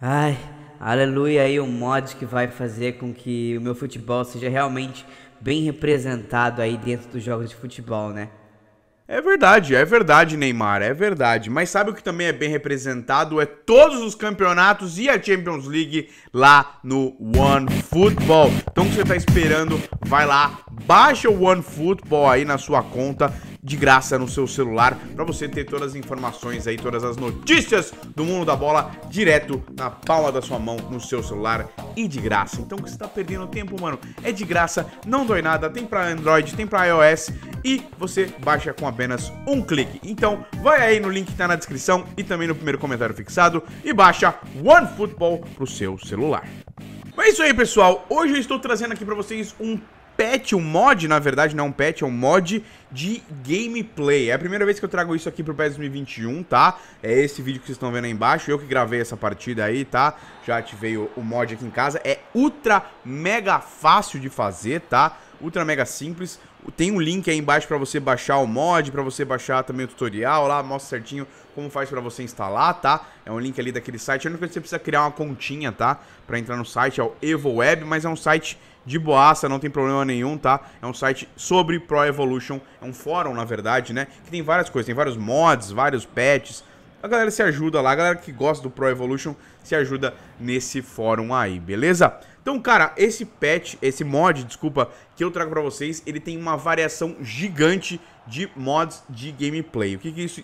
Ai, aleluia aí o mod que vai fazer com que o meu futebol seja realmente bem representado aí dentro dos jogos de futebol, né? É verdade, é verdade, Neymar, é verdade. Mas sabe o que também é bem representado? É todos os campeonatos e a Champions League lá no One Football. Então o que você está esperando? Vai lá, baixa o One Football aí na sua conta de graça no seu celular para você ter todas as informações aí, todas as notícias do mundo da bola direto na palma da sua mão, no seu celular e de graça. Então que você tá perdendo tempo, mano, é de graça, não dói nada, tem para Android, tem para iOS e você baixa com apenas um clique. Então vai aí no link que tá na descrição e também no primeiro comentário fixado e baixa OneFootball pro seu celular. Mas é isso aí, pessoal. Hoje eu estou trazendo aqui para vocês um patch, um mod, na verdade, não é um patch, é um mod de gameplay. É a primeira vez que eu trago isso aqui pro PES 2021, tá? É esse vídeo que vocês estão vendo aí embaixo, eu que gravei essa partida aí, tá? Já ativei o, o mod aqui em casa, é ultra mega fácil de fazer, tá? Ultra mega simples, tem um link aí embaixo para você baixar o mod, para você baixar também o tutorial lá, mostra certinho como faz para você instalar, tá? É um link ali daquele site, a única coisa que você precisa criar uma continha, tá? Para entrar no site, é o EvoWeb, mas é um site de boaça, não tem problema nenhum, tá? É um site sobre Pro Evolution, é um fórum, na verdade, né? Que tem várias coisas, tem vários mods, vários patches, a galera se ajuda lá, a galera que gosta do Pro Evolution se ajuda nesse fórum aí, beleza? Então, cara, esse patch, esse mod, desculpa, que eu trago pra vocês, ele tem uma variação gigante de mods de gameplay. O que, que isso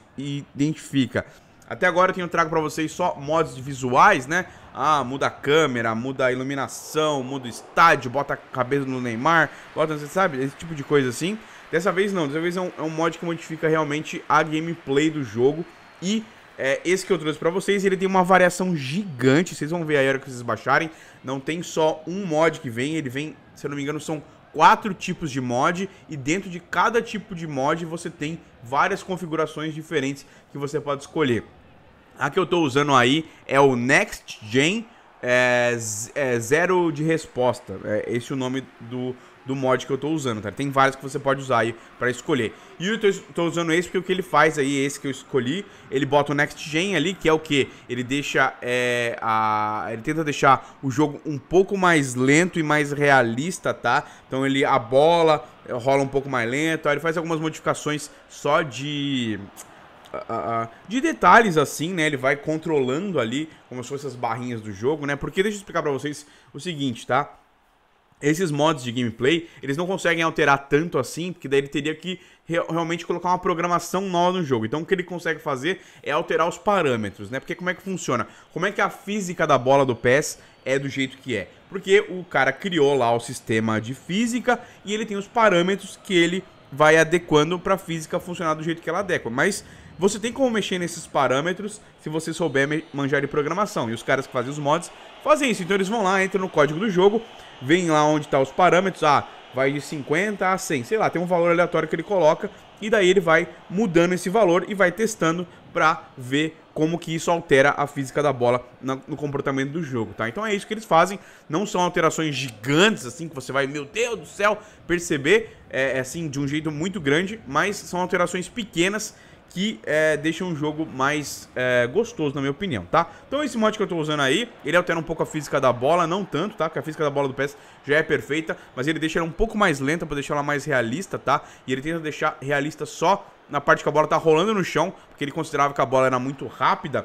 identifica? Até agora eu tenho trago para vocês só mods visuais, né? Ah, muda a câmera, muda a iluminação, muda o estádio, bota a cabeça no Neymar, bota, você sabe, esse tipo de coisa assim. Dessa vez não, dessa vez é um, é um mod que modifica realmente a gameplay do jogo e é esse que eu trouxe para vocês. Ele tem uma variação gigante, vocês vão ver aí a hora que vocês baixarem. Não tem só um mod que vem, ele vem, se eu não me engano, são quatro tipos de mod e dentro de cada tipo de mod você tem várias configurações diferentes que você pode escolher. A que eu estou usando aí é o Next Gen é, é Zero de Resposta, é esse é o nome do do mod que eu tô usando, tá? Tem vários que você pode usar aí pra escolher. E eu tô, tô, usando esse porque o que ele faz aí, esse que eu escolhi, ele bota o Next Gen ali, que é o que? Ele deixa, é, a... ele tenta deixar o jogo um pouco mais lento e mais realista, tá? Então ele, a bola eh, rola um pouco mais lento, aí ele faz algumas modificações só de... de detalhes assim, né? Ele vai controlando ali como se fossem as barrinhas do jogo, né? Porque deixa eu explicar pra vocês o seguinte, tá? esses mods de gameplay, eles não conseguem alterar tanto assim, porque daí ele teria que realmente colocar uma programação nova no jogo. Então o que ele consegue fazer é alterar os parâmetros, né? Porque como é que funciona? Como é que a física da bola do PES é do jeito que é? Porque o cara criou lá o sistema de física e ele tem os parâmetros que ele vai adequando para a física funcionar do jeito que ela adequa. Mas você tem como mexer nesses parâmetros se você souber manjar de programação. E os caras que fazem os mods fazem isso. Então eles vão lá, entram no código do jogo, vem lá onde está os parâmetros, ah, vai de 50 a 100, sei lá, tem um valor aleatório que ele coloca e daí ele vai mudando esse valor e vai testando para ver como que isso altera a física da bola no comportamento do jogo, tá? Então é isso que eles fazem, não são alterações gigantes, assim, que você vai, meu Deus do céu, perceber, é, é assim, de um jeito muito grande, mas são alterações pequenas que é, deixa um jogo mais é, gostoso, na minha opinião, tá? Então esse mod que eu tô usando aí, ele altera um pouco a física da bola, não tanto, tá? Porque a física da bola do PES já é perfeita, mas ele deixa ela um pouco mais lenta pra deixar ela mais realista, tá? E ele tenta deixar realista só na parte que a bola tá rolando no chão, porque ele considerava que a bola era muito rápida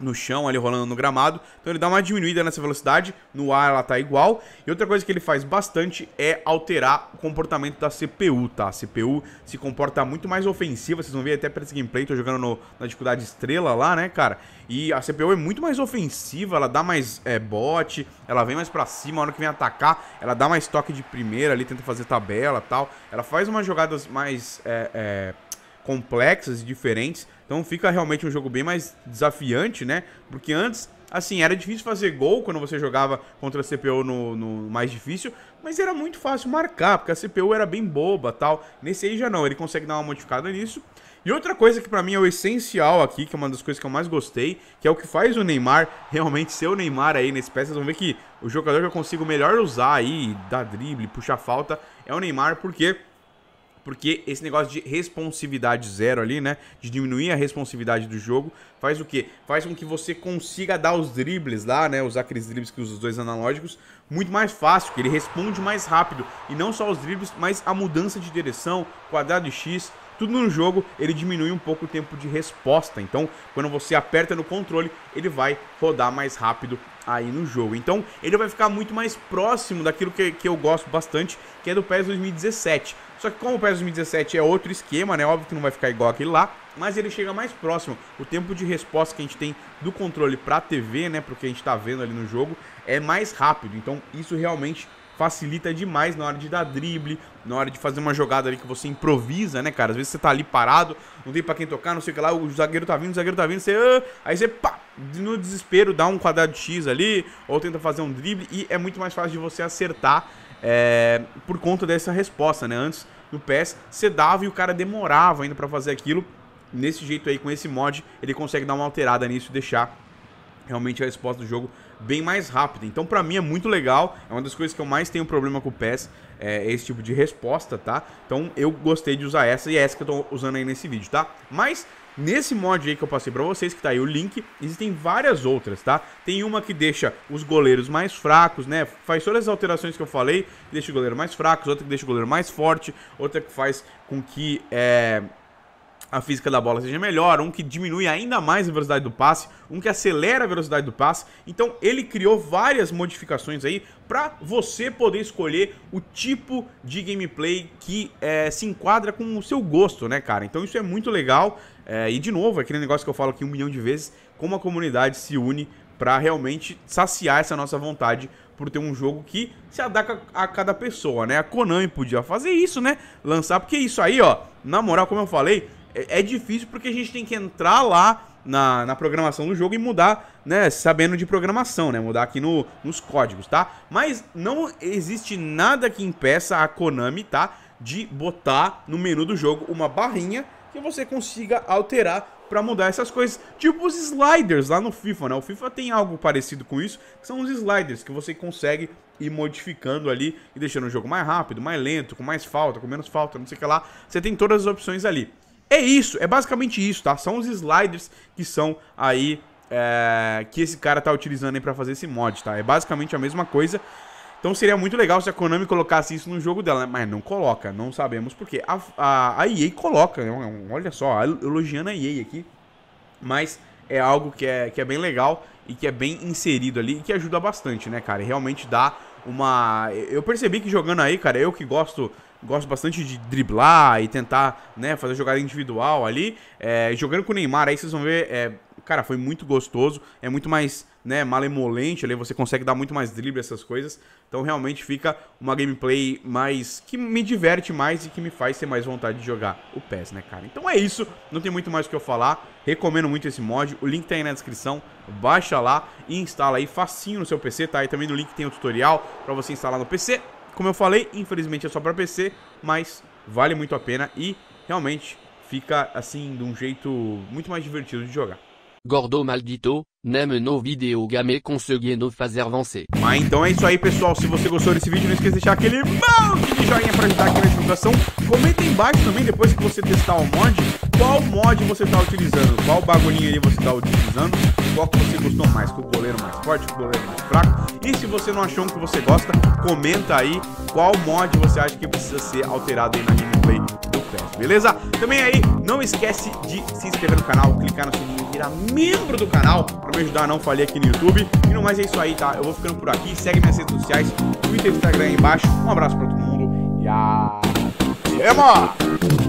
no chão, ali rolando no gramado. Então ele dá uma diminuída nessa velocidade, no ar ela tá igual. E outra coisa que ele faz bastante é alterar o comportamento da CPU, tá? A CPU se comporta muito mais ofensiva, vocês vão ver até para esse gameplay, tô jogando no, na dificuldade estrela lá, né, cara? E a CPU é muito mais ofensiva, ela dá mais é, bote, ela vem mais para cima, a hora que vem atacar, ela dá mais toque de primeira ali, tenta fazer tabela tal. Ela faz umas jogadas mais... É, é complexas e diferentes. Então fica realmente um jogo bem mais desafiante, né? Porque antes, assim, era difícil fazer gol quando você jogava contra a CPU no, no mais difícil, mas era muito fácil marcar, porque a CPU era bem boba tal. Nesse aí já não, ele consegue dar uma modificada nisso. E outra coisa que para mim é o essencial aqui, que é uma das coisas que eu mais gostei, que é o que faz o Neymar realmente ser o Neymar aí nesse pé. Vocês vão ver que o jogador que eu consigo melhor usar aí, dar drible, puxar falta, é o Neymar, porque porque esse negócio de responsividade zero ali, né? De diminuir a responsividade do jogo, faz o quê? Faz com que você consiga dar os dribles lá, né? Usar aqueles dribles que usa os dois analógicos muito mais fácil, que ele responde mais rápido. E não só os dribles, mas a mudança de direção, quadrado e X, tudo no jogo, ele diminui um pouco o tempo de resposta. Então, quando você aperta no controle, ele vai rodar mais rápido aí no jogo. Então, ele vai ficar muito mais próximo daquilo que, que eu gosto bastante, que é do PES 2017. Só que como o PES 2017 é outro esquema, né? Óbvio que não vai ficar igual aquele lá, mas ele chega mais próximo. O tempo de resposta que a gente tem do controle para a TV, né, para o que a gente está vendo ali no jogo, é mais rápido. Então, isso realmente facilita demais na hora de dar drible, na hora de fazer uma jogada ali que você improvisa, né, cara? Às vezes você tá ali parado, não tem pra quem tocar, não sei o que lá, o zagueiro tá vindo, o zagueiro tá vindo, você. Ah", aí você, pá, no desespero, dá um quadrado de X ali, ou tenta fazer um drible, e é muito mais fácil de você acertar é, por conta dessa resposta, né? Antes no PES, você dava e o cara demorava ainda para fazer aquilo. Nesse jeito aí, com esse mod, ele consegue dar uma alterada nisso e deixar realmente a resposta do jogo bem mais rápida. Então, para mim é muito legal. É uma das coisas que eu mais tenho problema com o PES, é esse tipo de resposta, tá? Então, eu gostei de usar essa e é essa que eu tô usando aí nesse vídeo, tá? Mas Nesse mod aí que eu passei para vocês, que tá aí o link, existem várias outras, tá? Tem uma que deixa os goleiros mais fracos, né? Faz todas as alterações que eu falei, que deixa o goleiro mais fraco, outra que deixa o goleiro mais forte, outra que faz com que é, a física da bola seja melhor, um que diminui ainda mais a velocidade do passe, um que acelera a velocidade do passe. Então ele criou várias modificações aí para você poder escolher o tipo de gameplay que é, se enquadra com o seu gosto, né, cara? Então isso é muito legal. É, e de novo, é aquele negócio que eu falo aqui um milhão de vezes, como a comunidade se une para realmente saciar essa nossa vontade por ter um jogo que se adapta a cada pessoa, né? A Konami podia fazer isso, né? Lançar, porque é isso aí, ó, na moral, como eu falei, é, é, difícil porque a gente tem que entrar lá na, na, programação do jogo e mudar, né? Sabendo de programação, né? Mudar aqui no, nos códigos, tá? Mas não existe nada que impeça a Konami, tá? De botar no menu do jogo uma barrinha que você consiga alterar para mudar essas coisas, tipo os sliders lá no FIFA, né? O FIFA tem algo parecido com isso, que são os sliders que você consegue ir modificando ali e deixando o jogo mais rápido, mais lento, com mais falta, com menos falta, não sei o que lá. Você tem todas as opções ali. É isso, é basicamente isso, tá? São os sliders que são aí é, que esse cara tá utilizando aí pra fazer esse mod, tá? É basicamente a mesma coisa. Então seria muito legal se a Konami colocasse isso no jogo dela, né? mas não coloca, não sabemos porquê. A, a, a EA coloca, né? olha só, elogiando a EA aqui, mas é algo que é, que é bem legal e que é bem inserido ali e que ajuda bastante, né, cara? E realmente dá uma... Eu percebi que jogando aí, cara, eu que gosto gosto bastante de driblar e tentar né, fazer jogada individual ali. É, jogando com o Neymar, aí vocês vão ver, é, cara, foi muito gostoso, é muito mais né, malemolente ali, você consegue dar muito mais drible, essas coisas. Então realmente fica uma gameplay mais. que me diverte mais e que me faz ter mais vontade de jogar o PES, né, cara? Então é isso, não tem muito mais o que eu falar. Recomendo muito esse mod, o link tá aí na descrição, baixa lá e instala aí facinho no seu PC, tá? E também no link tem o tutorial para você instalar no PC. Como eu falei, infelizmente é só para PC, mas vale muito a pena e realmente fica assim de um jeito muito mais divertido de jogar. Gordo Maldito, nem no videogame conseguindo fazer avançar. Mas ah, então é isso aí, pessoal. Se você gostou desse vídeo, não esqueça de deixar aquele monte de joinha pra ajudar aqui na divulgação. Comenta aí embaixo também, depois que você testar o mod, qual mod você tá utilizando, qual bagulhinho aí você tá utilizando qual que você gostou mais, com o goleiro mais forte, com o goleiro mais fraco. E se você não achou um que você gosta, comenta aí qual mod você acha que precisa ser alterado aí na gameplay do PES, beleza? Também aí, não esquece de se inscrever no canal, clicar no sininho, e virar membro do canal para me ajudar a não falhar aqui no YouTube. E não mais é isso aí, tá? Eu vou ficando por aqui, segue minhas redes sociais, Twitter, Instagram aí embaixo. Um abraço para todo mundo e até mais!